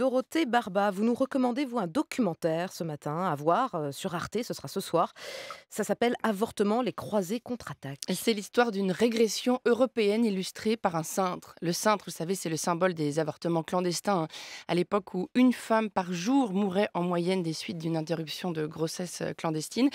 Dorothée Barba, vous nous recommandez, vous, un documentaire ce matin à voir euh, sur Arte, ce sera ce soir. Ça s'appelle Avortement, les croisés contre-attaque. C'est l'histoire d'une régression européenne illustrée par un cintre. Le cintre, vous savez, c'est le symbole des avortements clandestins. Hein. À l'époque où une femme par jour mourait en moyenne des suites d'une interruption de grossesse euh, clandestine.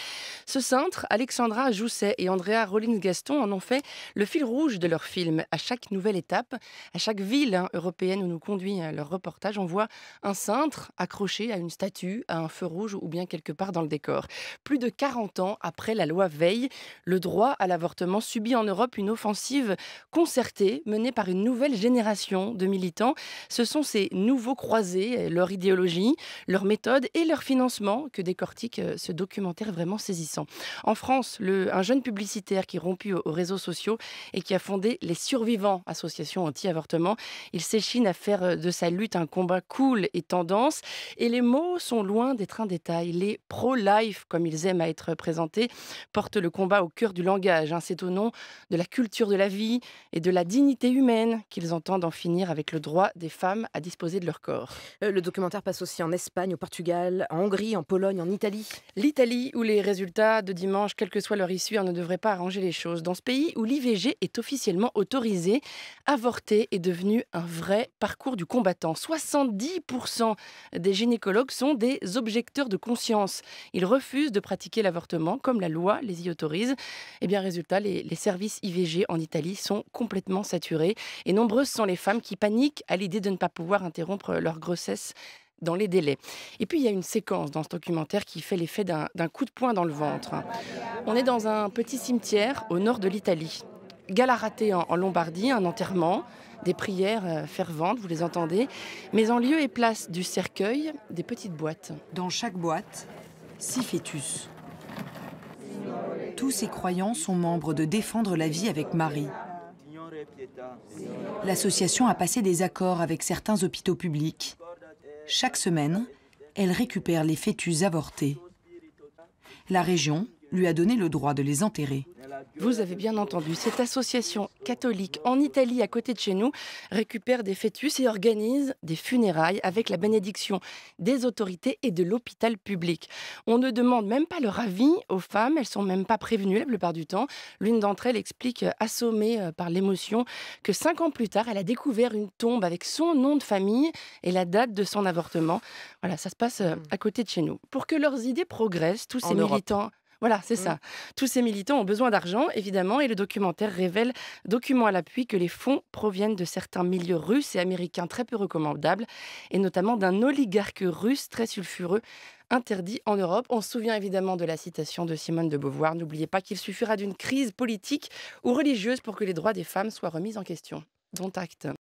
Ce cintre, Alexandra Jousset et Andrea Rollins-Gaston en ont fait le fil rouge de leur film. À chaque nouvelle étape, à chaque ville hein, européenne où nous conduit hein, leur reportage, on voit un cintre accroché à une statue, à un feu rouge ou bien quelque part dans le décor. Plus de 40 ans après la loi Veil, le droit à l'avortement subit en Europe une offensive concertée menée par une nouvelle génération de militants. Ce sont ces nouveaux croisés, euh, leur idéologie, leur méthode et leur financement que décortique euh, ce documentaire vraiment saisissant. En France, le, un jeune publicitaire qui est aux, aux réseaux sociaux et qui a fondé les Survivants, association anti-avortement, il s'échine à faire euh, de sa lutte un combat cool et tendance. Et les mots sont loin d'être un détail. Les pro-life, comme ils aiment à être présentés, portent le combat au cœur du langage. Hein. C'est au nom de la culture de la vie et de la dignité humaine qu'ils entendent en finir avec le droit des femmes à disposer de leur corps. Euh, le documentaire passe aussi en Espagne, au Portugal, en Hongrie, en Pologne, en Italie. L'Italie, où les résultats de dimanche, quelle que soit leur issue, hein, ne devraient pas arranger les choses. Dans ce pays où l'IVG est officiellement autorisé, avorter est devenu un vrai parcours du combattant. 70 10% des gynécologues sont des objecteurs de conscience. Ils refusent de pratiquer l'avortement comme la loi les y autorise. Et eh bien résultat, les, les services IVG en Italie sont complètement saturés et nombreuses sont les femmes qui paniquent à l'idée de ne pas pouvoir interrompre leur grossesse dans les délais. Et puis il y a une séquence dans ce documentaire qui fait l'effet d'un coup de poing dans le ventre. On est dans un petit cimetière au nord de l'Italie. Galaraté en, en, Lombardie, un enterrement, des prières euh, ferventes, vous les entendez, mais en lieu et place du cercueil, des petites boîtes. Dans chaque boîte, six fœtus. Tous ces croyants sont membres de Défendre la vie avec Marie. L'association a passé des accords avec certains hôpitaux publics. Chaque semaine, elle récupère les fœtus avortés. La région lui a donné le droit de les enterrer. Vous avez bien entendu, cette association catholique en Italie, à côté de chez nous, récupère des fœtus et organise des funérailles avec la bénédiction des autorités et de l'hôpital public. On ne demande même pas leur avis aux femmes, elles ne sont même pas prévenues la plupart du temps. L'une d'entre elles explique, euh, assommée euh, par l'émotion, que cinq ans plus tard, elle a découvert une tombe avec son nom de famille et la date de son avortement. Voilà, ça se passe euh, mmh. à côté de chez nous. Pour que leurs idées progressent, tous ces militants voilà, c'est mmh. ça. Tous ces militants ont besoin d'argent, évidemment, et le documentaire révèle, document à l'appui, que les fonds proviennent de certains milieux russes et américains très peu recommandables, et notamment d'un oligarque russe très sulfureux, interdit en Europe. On se souvient évidemment de la citation de Simone de Beauvoir, n'oubliez pas qu'il suffira d'une crise politique ou religieuse pour que les droits des femmes soient remis en question. Dont acte.